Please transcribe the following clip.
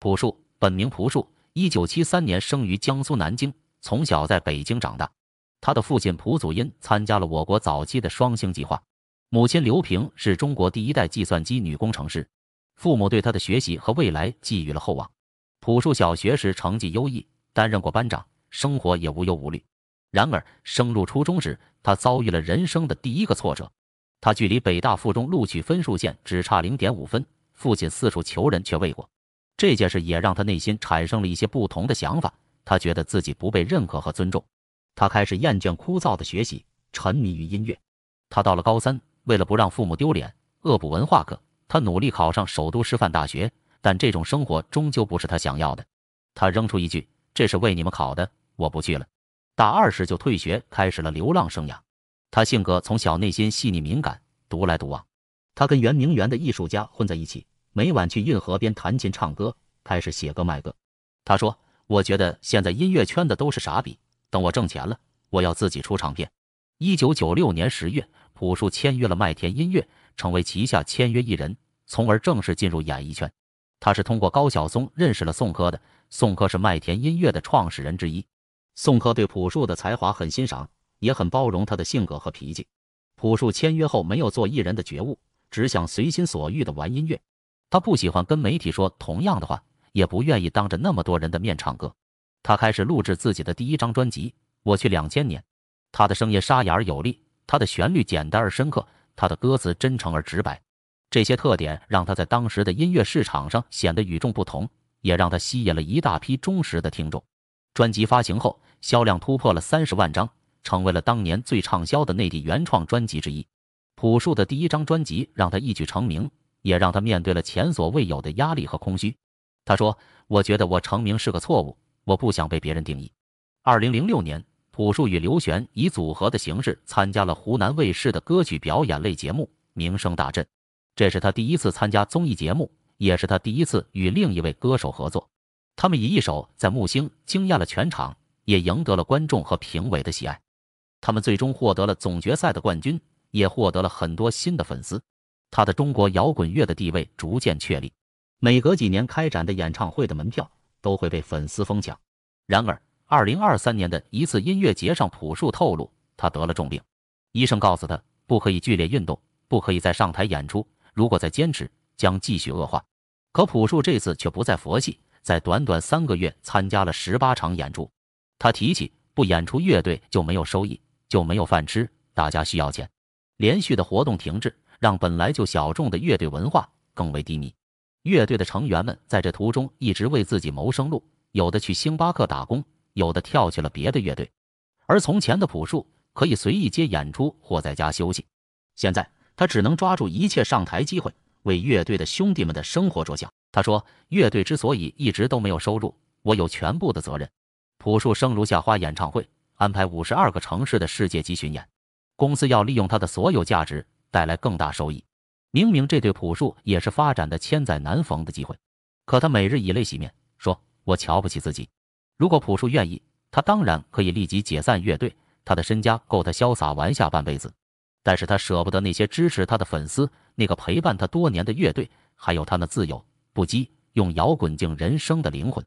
朴树本名朴树，一九七三年生于江苏南京，从小在北京长大。他的父亲朴祖英参加了我国早期的双星计划，母亲刘平是中国第一代计算机女工程师。父母对他的学习和未来寄予了厚望。朴树小学时成绩优异，担任过班长，生活也无忧无虑。然而升入初中时，他遭遇了人生的第一个挫折。他距离北大附中录取分数线只差零点五分，父亲四处求人却未果。这件事也让他内心产生了一些不同的想法，他觉得自己不被认可和尊重，他开始厌倦枯燥的学习，沉迷于音乐。他到了高三，为了不让父母丢脸，恶补文化课，他努力考上首都师范大学。但这种生活终究不是他想要的，他扔出一句：“这是为你们考的，我不去了。”大二时就退学，开始了流浪生涯。他性格从小内心细腻敏感，独来独往。他跟圆明园的艺术家混在一起。每晚去运河边弹琴唱歌，开始写歌卖歌。他说：“我觉得现在音乐圈的都是傻逼。等我挣钱了，我要自己出唱片。”一九九六年十月，朴树签约了麦田音乐，成为旗下签约艺人，从而正式进入演艺圈。他是通过高晓松认识了宋柯的。宋柯是麦田音乐的创始人之一。宋柯对朴树的才华很欣赏，也很包容他的性格和脾气。朴树签约后没有做艺人的觉悟，只想随心所欲的玩音乐。他不喜欢跟媒体说同样的话，也不愿意当着那么多人的面唱歌。他开始录制自己的第一张专辑《我去两千年》，他的声音沙哑而有力，他的旋律简单而深刻，他的歌词真诚而直白。这些特点让他在当时的音乐市场上显得与众不同，也让他吸引了一大批忠实的听众。专辑发行后，销量突破了三十万张，成为了当年最畅销的内地原创专辑之一。朴树的第一张专辑让他一举成名。也让他面对了前所未有的压力和空虚。他说：“我觉得我成名是个错误，我不想被别人定义。”二零零六年，朴树与刘璇以组合的形式参加了湖南卫视的歌曲表演类节目，名声大振。这是他第一次参加综艺节目，也是他第一次与另一位歌手合作。他们以一首《在木星》惊艳了全场，也赢得了观众和评委的喜爱。他们最终获得了总决赛的冠军，也获得了很多新的粉丝。他的中国摇滚乐的地位逐渐确立，每隔几年开展的演唱会的门票都会被粉丝疯抢。然而，二零二三年的一次音乐节上，朴树透露他得了重病，医生告诉他不可以剧烈运动，不可以再上台演出。如果再坚持，将继续恶化。可朴树这次却不在佛系，在短短三个月参加了十八场演出。他提起不演出，乐队就没有收益，就没有饭吃，大家需要钱。连续的活动停滞。让本来就小众的乐队文化更为低迷。乐队的成员们在这途中一直为自己谋生路，有的去星巴克打工，有的跳去了别的乐队。而从前的朴树可以随意接演出或在家休息，现在他只能抓住一切上台机会，为乐队的兄弟们的生活着想。他说：“乐队之所以一直都没有收入，我有全部的责任。”朴树“生如夏花”演唱会安排五十二个城市的世界级巡演，公司要利用他的所有价值。带来更大收益。明明这对朴树也是发展的千载难逢的机会，可他每日以泪洗面，说我瞧不起自己。如果朴树愿意，他当然可以立即解散乐队，他的身家够他潇洒玩下半辈子。但是他舍不得那些支持他的粉丝，那个陪伴他多年的乐队，还有他那自由不羁、用摇滚敬人生的灵魂。